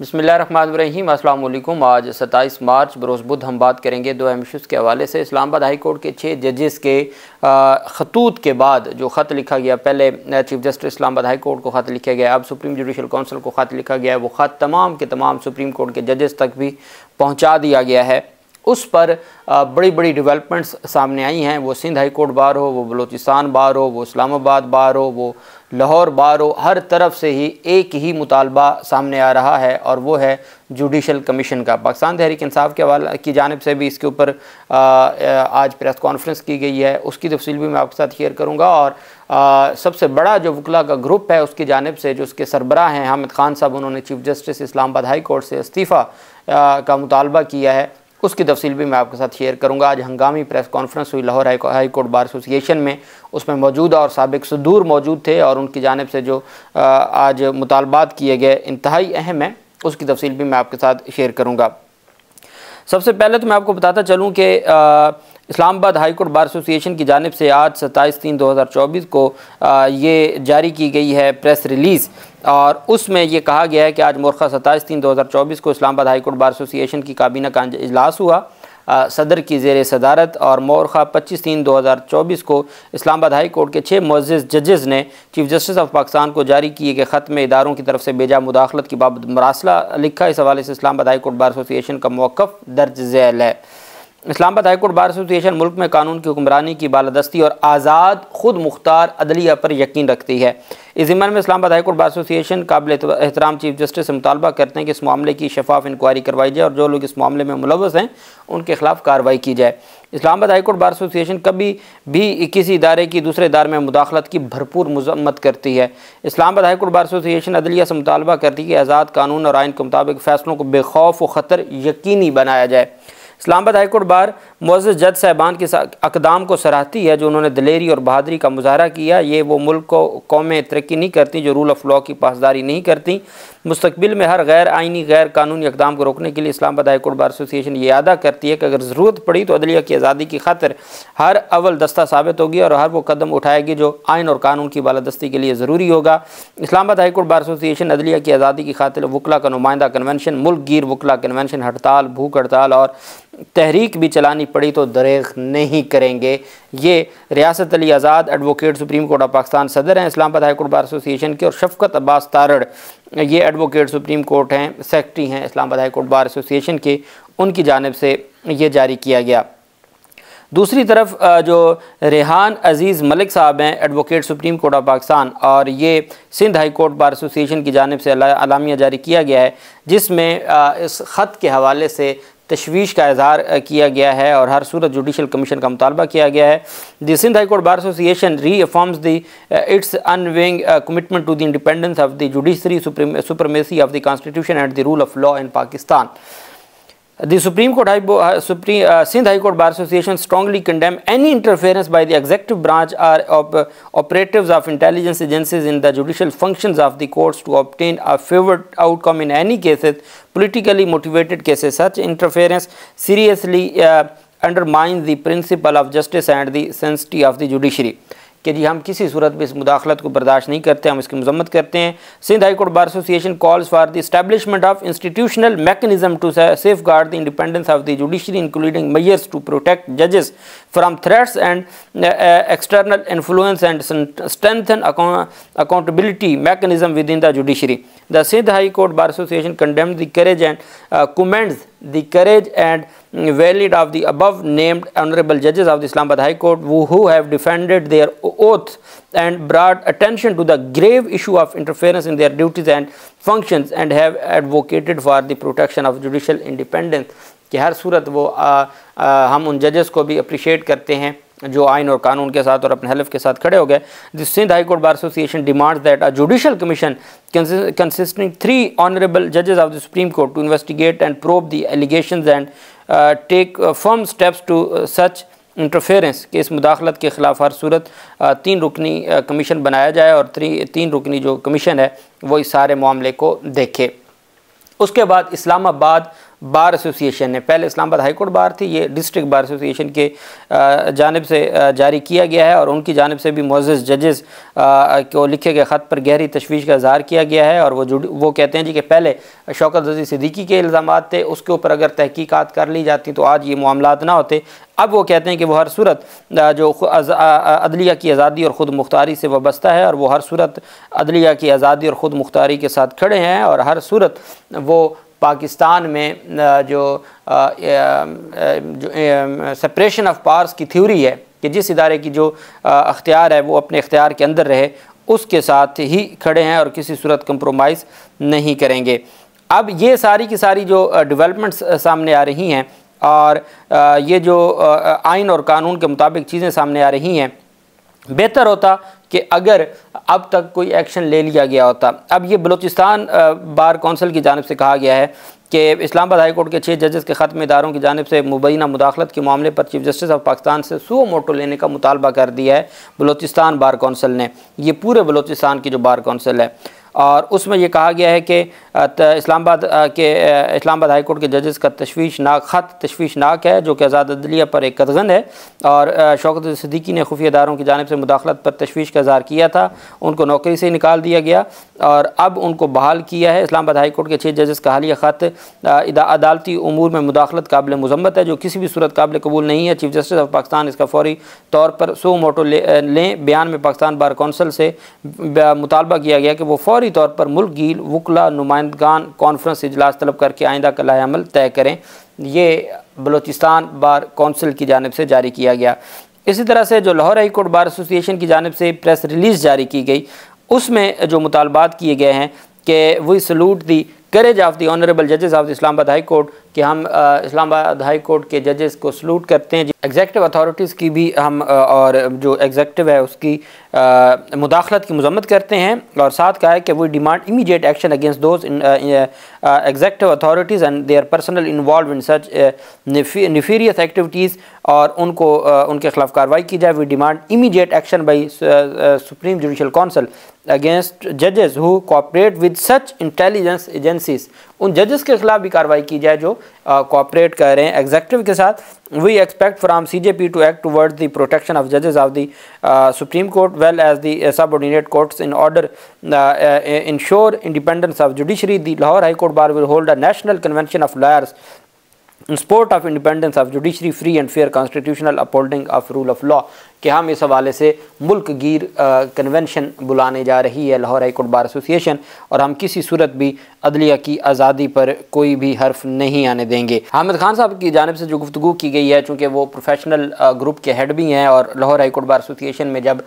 बसमिलीम अल्लाम आज 27 मार्च बरोज़ बुध हम बात करेंगे दो एमशूज़ के हवाले से इस्लामाबाद हाई कोर्ट के छः जजेस के खतूत के बाद जो ख़त लिखा गया पहले chief justice Islamabad high court को ख़त लिखा गया अब सुप्रीम जुडिशल काउंसिल को ख़त लिखा गया है वो ख़त तमाम के तमाम सुप्रीम कोर्ट के जजेस तक भी पहुँचा दिया गया है उस पर बड़ी बड़ी डेवलपमेंट्स सामने आई हैं वो सिंध हाई कोर्ट बार हो वो बलूचिस्तान बार हो वो इस्लामाबाद बार हो वो लाहौर बार हो हर तरफ से ही एक ही मुतालबा सामने आ रहा है और वो है जुडिशल कमीशन का पाकिस्तान तहरीक इंसाफ के हवाला की जानब से भी इसके ऊपर आज प्रेस कॉन्फ्रेंस की गई है उसकी तफसील भी मैं आपके साथ शेयर करूँगा और आ, सबसे बड़ा जो वकला का ग्रुप है उसकी जानब से जो उसके सरबरा हैं हामिद खान साहब उन्होंने chief justice Islamabad high court से इस्तीफ़ा का मुतालबा किया है उसकी तफसील भी मैं आपके साथ शेयर करूँगा आज हंगामी प्रेस कॉन्फ्रेंस हुई Lahore high court bar association में उसमें मौजूदा और सबक सदूर मौजूद थे और उनकी जानब से जो आज मुतालबात किए गए इंतहाई अहम हैं उसकी तफसील भी मैं आपके साथ शेयर करूँगा सबसे पहले तो मैं आपको बताता चलूँ कि इस्लामाबाद हाईकोर्ट बार एसोसिएशन की जानब से आज सत्ताईस तीन दो हज़ार चौबीस को ये जारी की गई है प्रेस रिलीज़ और उसमें यह कहा गया है कि आज मोरखा सत्ताईस तीन दो हज़ार चौबीस को इस्लामाबाद हाईकोर्ट बार एसोसिएशन की काबीना का अजलास हुआ सदर की जेर सदारत और मोरखा पच्चीस तीन दो हज़ार चौबीस को इस्लामाबाद हाई कोर्ट के छः मज़ जजेज़ ने चीफ जस्टिस ऑफ पाकिस्तान को जारी किए गए ख़त में इदारों की तरफ से बेजा मुदाखलत की बाबत मरासला लिखा इस हवाले से Islamabad high court bar association का मौक़ दर्ज झैल है इस्लामाबाद हाईकोर्ट बार एसोसिएशन मुल्क में कानून की हुक्मरानी की बालादस्ती और आज़ाद खुद मुख्तार अदलिया पर यकीन रखती है इस ज़िम्मन में इस्लामाबाद हाईकोर्ट बार एसोसिएशन काबिल एहतराम चीफ जस्टिस से मुतालबा करते हैं कि इस मामले की शफाफ इंक्वायरी करवाई जाए और जो लोग इस मामले में मुलवस हैं उनके खिलाफ कार्रवाई की जाए इस्लामाबाद हाईकोर्ट बार एसोसिएशन कभी भी किसी इदारे की दूसरे इदारे में मुदाखलत की भरपूर मजम्मत करती है इस्लामाबाद हाईकोर्ट बार एसोसिएशन अदलिया से मुतालबा करती है कि आज़ाद कानून और आयन के मुताबिक फ़ैसलों को बेखौफ व ख़तर यकीनी बनाया जाए इस्लामाबाद हाईकोर्ट बार मज़ जज साहबान के अकदाम को सराहती है जो उन्होंने दलेरी और बहादरी का मुजाहरा किया ये वो मुल्क को कौमें तरक्की नहीं करती जो रूल ऑफ लॉ की पासदारी नहीं करती मुस्तबिल में हर गैर आइनी गैर कानूनी इकदाम को रोकने के लिए Islamabad high court bar association ये अदा करती है कि अगर ज़रूरत पड़ी तो अदलिया की आज़ादी की खातर हर अवल दस्ता साबित होगी और हर वो कदम उठाएगी जो आइन और कानून की बालादस्ती के लिए ज़रूरी होगा Islamabad high court bar association अदलिया की आज़ादी की खातिर वकला का नुमाइंदा कन्वेंशन मुल्क गिर वकला कन्वेंशन हड़ताल भूख हड़ताल और तहरीक भी चलानी पड़ी तो दरेग नहीं करेंगे ये Riasat Ali Azad advocate supreme court of Pakistan सदर हैं इस्लाम आबाद हाईकोर्ट बार एसोसिएशन के और शफकत अब्बास तारड़ ये एडवोकेट सुप्रीम कोर्ट हैं सेक्रटरी हैं इस्लाम आबाद हाईकोर्ट बार एसोसिएशन के उनकी जानब से ये जारी किया गया दूसरी तरफ जो रेहान अजीज़ मलिक साहब हैं advocate supreme court of Pakistan और ये Sindh high court bar association की जानब से अलामिया जारी किया गया है जिसमें इस ख़त के हवाले से तशवीश का इजहार किया गया है और हर सूरत जुडिशल कमीशन का मुतालबा किया गया है the Sindh high court bar association reaffirms the its unwavering commitment to the independence of the judiciary supremacy of the constitution and the rule of law in Pakistan The Supreme Court, uh, Supreme, uh, Sindh High Court Bar Association strongly condemn any interference by the executive branch or op uh, operatives of intelligence agencies in the judicial functions of the courts to obtain a favored outcome in any cases, politically motivated cases. Such interference seriously uh, undermines the principle of justice and the sanctity of the judiciary. कि जी हम किसी सूरत में इस मुदाखलत को बर्दाश्त नहीं करते हम इसकी मजम्मत करते हैं Sindh high court bar association calls for the establishment of institutional mechanism to safe guard the independence of the judiciary including Myers to protect जजेस from threats and external influence and strengthen accountability mechanism with in the judiciary the Sindh high court bar association condemn the courage and comments the courage and valid of the above named honourable जजेस of the Islamabad high court वो who have defended their oath and brought attention to the grave issue of interference in their duties and function and have advocated for the protection of judicial independence कि हर सूरत वो आ, आ, हम उन जजेस को भी appreciate करते हैं जो आइन और कानून के साथ और अपने हलफ के साथ खड़े हो गए Sindh high court bar association demands that a judicial commission consisting three honourable जजेस of the supreme court to investigate and probe the allegations and take firm steps to such interference के इस मुदाखलत के ख़िलाफ़ हर सूरत uh, तीन रुकनी कमीशन uh, बनाया जाए और तीन रुकनी जो कमीशन है वो इस सारे मामले को देखे उसके बाद इस्लामाबाद बार एसोसिएशन ने पहले इस्लामाबाद हाईकोर्ट बार थी ये डिस्ट्रिक्ट बार एसोसिएशन के जानब से जारी किया गया है और उनकी जानब से भी मोजिज़ जजेस को लिखे गए ख़त पर गहरी तशवीश का इजहार किया गया है और वो जुड़ वो कहते हैं जी कि पहले शौकत रजी सिद्दीकी के इल्ज़ाम थे उसके ऊपर अगर तहकीक़ात कर ली जाती तो आज ये मामला ना होते अब वो कहते हैं कि वो हर सूरत जो अदलिया की आज़ादी और ख़ुद मुख्तारी से वाबस्ता है और वो हर सूरत अदलिया की आज़ादी और ख़ुद मुख्तारी के साथ खड़े हैं और हर सूरत वो पाकिस्तान में जो सेप्रेशन सेपरेशन ऑफ पार्स की थ्योरी है कि जिस इदारे की जो अख्तियार है वो अपने अख्तियार के अंदर रहे उसके साथ ही खड़े हैं और किसी सूरत कंप्रोमाइज़ नहीं करेंगे अब ये सारी की सारी जो डेवलपमेंट्स सामने आ रही हैं और ये जो आइन और कानून के मुताबिक चीज़ें सामने आ रही हैं बेहतर होता कि अगर अब तक कोई एक्शन ले लिया गया होता अब ये बलूचिस्तान बार कौंसिल की जानब से कहा गया है कि इस्लामाबाद हाई कोर्ट के छः जजेस के ख़त्म इदारों की जानब से मुबैना मुदाखलत के मामले पर चीफ जस्टिस ऑफ पाकिस्तान से सो मोटो लेने का मुतालबा कर दिया है बलोचिस्तान बार कौंसिल ने ये पूरे बलोचिस्तान की जो बार कौंसिल है और उसमें यह कहा गया है कि इस्लामाबाद के इस्लामाबाद हाई कोर्ट के जजेस का तशवीशनाक ख़त तशवीशनाक है जो कि आज़ाद अदलिया पर एक कदगन है और शौकत सदीकी ने खुफिया इदारों की जानब से मुदाखलत पर तशवीश का इजहार किया था उनको नौकरी से निकाल दिया गया और अब उनको बहाल किया है इस्लामाबाद हाई कोर्ट के छः जजेस का हालिया ख़त अदालती अमूर में मुदाखलत काबिल मजम्मत है जो किसी भी सूरत काबिल कबूल नहीं है चीफ जस्टिस ऑफ पाकिस्तान इसका फौरी तौर पर सो मोटो लें बयान में पाकिस्तान बार कौंसल से मुतालबा किया गया कि वो फौरी फौरी तौर पर मुल्क गील वकला नुमाइंदान कॉन्फ्रेंस इजलास तलब करके आइंदा का लायामल तय करें ये बलोचिस्तान बार कौंसिल की जानब से जारी किया गया इसी तरह से जो Lahore high court bar association की जानब से प्रेस रिलीज़ जारी की गई उसमें जो मुतालबात किए गए हैं कि we salute the courage of the honourable जजेस of the Islamabad high court कि हम इस्लामाबाद हाई कोर्ट के जजेस को सल्यूट करते हैं एग्जेक्टिव अथॉरिटीज़ की भी हम और जो एग्जेक्टिव है उसकी मुदाखलत की मजम्मत करते हैं और साथ कहा है कि वो demand immediate action against those executive authorities and their personnel involve in such nefarious activities और उनको आ, उनके खिलाफ कार्रवाई की जाए we demand immediate action by supreme judicial council against जजेस who cooperate with such intelligence agencies उन जजेस के खिलाफ भी कार्रवाई की जाए जो कॉपरेट कर रहे हैं एग्जेक्टिव के साथ we expect from C J P to act toward the protection of जजेस of the supreme court well as the subordinate court in order ensure independence of judiciary the Lahore high court bar will hold a national convention of lawyers in support of independence of judiciary free and fair constitutional upholding of rule of law कि हम इस हवाले से मुल्क गिर convention बुलाने जा रही है Lahore high court bar association और हम किसी सूरत भी अदलिया की आज़ादी पर कोई भी हर्फ नहीं आने देंगे हामिद खान साहब की जानब से जो गुफ्तु की गई है चूँकि वो प्रोफेशनल ग्रुप के हेड भी हैं और Lahore high court bar association में जब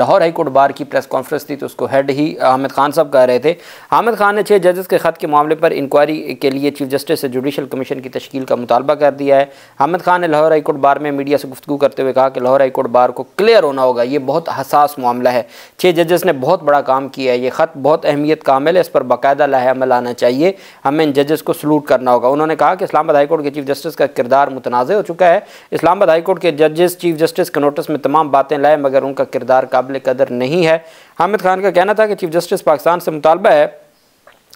लाहौर हाई कोर्ट बार की प्रेस कॉन्फ्रेंस थी तो उसको हेड ही हामिद खान साहब कह रहे थे हामिद खान ने छः जजेस के ख़त के मामले पर इंक्वायरी के लिए चीफ जस्टिस से जुडिशल कमीशन की तश्ील का मुतालबा कर दिया है हामिद खान ने लाहौर हाई कोर्ट बार में मीडिया से गुफ्तु करते हुए कहा कि लाहौर हाई कोर्ट बार को क्लियर होना होगा ये बहुत हसास मामला है छः जजेस ने बहुत बड़ा काम किया है ये ख़त बहुत अहमियत का अमल है इस पर बाकायदा लाहमल आना चाहिए हमें इन जजेस को सलूट करना होगा उन्होंने कहा कि इस्लामाबाद हाईकोर्ट के चीफ जस्टिस का किरदार मुतनाज़ हो चुका है इस्लामाबाद हाईकोर्ट के जजेस चीफ जस्टिस के नोटिस में तमाम बातें लाए मगर उनका किरदार काबिल कदर नहीं है हामिद खान का कहना था कि चीफ जस्टिस पाकिस्तान से मुतालबा है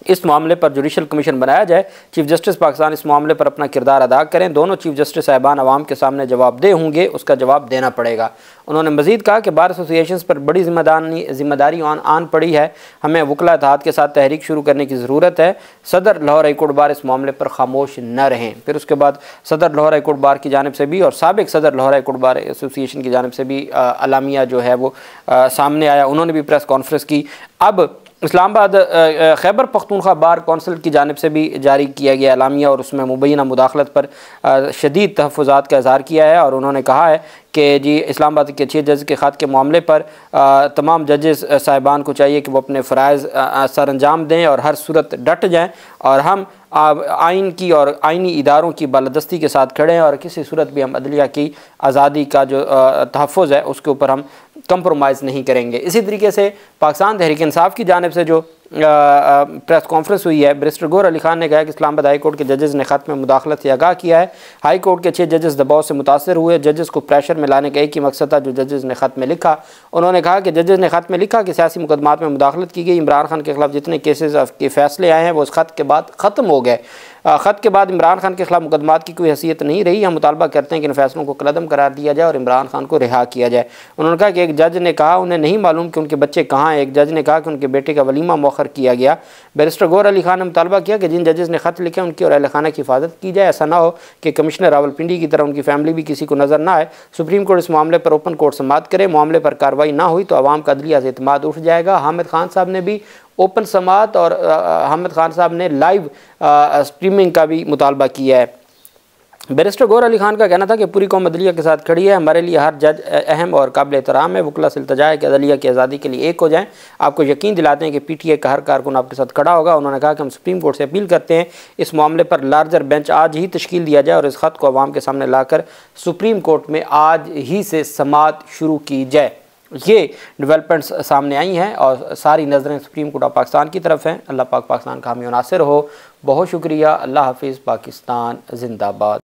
इस मामले पर जुडिशल कमीशन बनाया जाए चीफ जस्टिस पाकिस्तान इस मामले पर अपना किरदार अदा करें दोनों चीफ जस्टिस साहबान आवाम के सामने जवाब दे होंगे उसका जवाब देना पड़ेगा उन्होंने मजीद कहा कि बार एसोसिएशन पर बड़ी जिम्मेदारी जिम्मेदारी आन आन पड़ी है हमें वकला अतहाद के साथ तहरीक शुरू करने की ज़रूरत है सदर लाहौर हाईकोर्ट बार इस मामले पर खामोश न रहें फिर उसके बाद सदर लाहौर हाईकोर्ट बार की जानब से भी और सबक सदर लाहौर हाईकोर्ट बार एसोसिएशन की जानब से भी अलामिया जो है वो सामने आया उन्होंने भी प्रेस कॉन्फ्रेंस की अब इस्लामाबाद खैबर पख्तूनखा बार कौंसिल की जानब से भी जारी किया गया अलामिया और उसमें मुबैना मुदाखलत पर शदीद तहफ़ात का इजहार किया है और उन्होंने कहा है कि जी इस्लामाबाद के छः जज के खात के मामले पर तमाम जजेस साहिबान को चाहिए कि वो अपने फ़रज़ सर अंजाम दें और हर सूरत डट जाएँ और हम आइन की और आइनी इदारों की बालदस्ती के साथ खड़े हैं और किसी सूरत भी हम अदलिया की आज़ादी का जो तहफ़ है उसके ऊपर हम कंप्रोमाइज़ नहीं करेंगे इसी तरीके से पाकिस्तान तहरीक इंसाफ की जानब से जो प्रेस कॉन्फ्रेंस हुई है ब्रिस्टर गोर अली खान ने कहा कि इस्लामाबाद हाई कोर्ट के जजेस ने ख़त में मुदाखलत से आगाह किया है हाई कोर्ट के छः जजेस दबाव से मुतासर हुए जजेस को प्रेशर में लाने का एक ही मकसद था जो जजेस ने ख़त में लिखा उन्होंने कहा कि जजेस ने ख़त में लिखा कि सियासी मुकदमात में मुदाखलत की गई इमरान खान के खिलाफ जितने केसेज के फैसले आए हैं वो उस खत के बाद ख़त्म हो गए ख़त के बाद इमरान खान के खिलाफ मुकदमात की कोई हैसियत नहीं रही हम मुतालबा करते हैं कि इन फैसलों को कलदम करार दिया जाए और इमरान खान को रिहा किया जाए उन्होंने कहा कि एक जज ने कहा उन्हें नहीं मालूम कि उनके बच्चे कहाँ हैं एक जज ने कहा कि उनके बेटे का वलीमा मौखर किया गया बैरिस्टर गौर अली खान ने मुतालबा किया कि जिन जजेज़ ने ख़त लिखे उनकी और खाना की हिफाजत की जाए ऐसा ना हो कि कमिश्नर रावलपिंडी की तरह उनकी फैमिली भी किसी को नज़र ना आए सुप्रीम कोर्ट इस मामले पर ओपन कोर्ट समाप्त करे मामले पर कार्रवाई ना हुई तो आवाम का अदलिया से अतमाद उठ जाएगा हामिद खान साहब ने भी ओपन समात और अहमद खान साहब ने लाइव स्ट्रीमिंग का भी मुतालबा किया है बैरिस्टर गौर अली खान का कहना था कि पूरी कौम अदलिया के साथ खड़ी है हमारे लिए हर जज अहम और काबिल एहतराम है वकला सिलतजा है कि अदलिया की आज़ादी के लिए एक हो जाएं आपको यकीन दिलाते हैं कि पी टी ए का हर कारकुन आपके साथ खड़ा होगा उन्होंने कहा कि हम सुप्रीम कोर्ट से अपील करते हैं इस मामले पर लार्जर बेंच आज ही तश्कील दिया जाए और इस ख़त को आवाम के सामने लाकर सुप्रीम कोर्ट में आज ही से समात शुरू की जाए ये डेवलपमेंट्स सामने आई हैं और सारी नज़रें सुप्रीम कोर्ट ऑफ पाकिस्तान की तरफ हैं अल्लाह पाक पाकिस्तान का हमें नासिर हो बहुत शुक्रिया अल्लाह हाफिज़ पाकिस्तान जिंदाबाद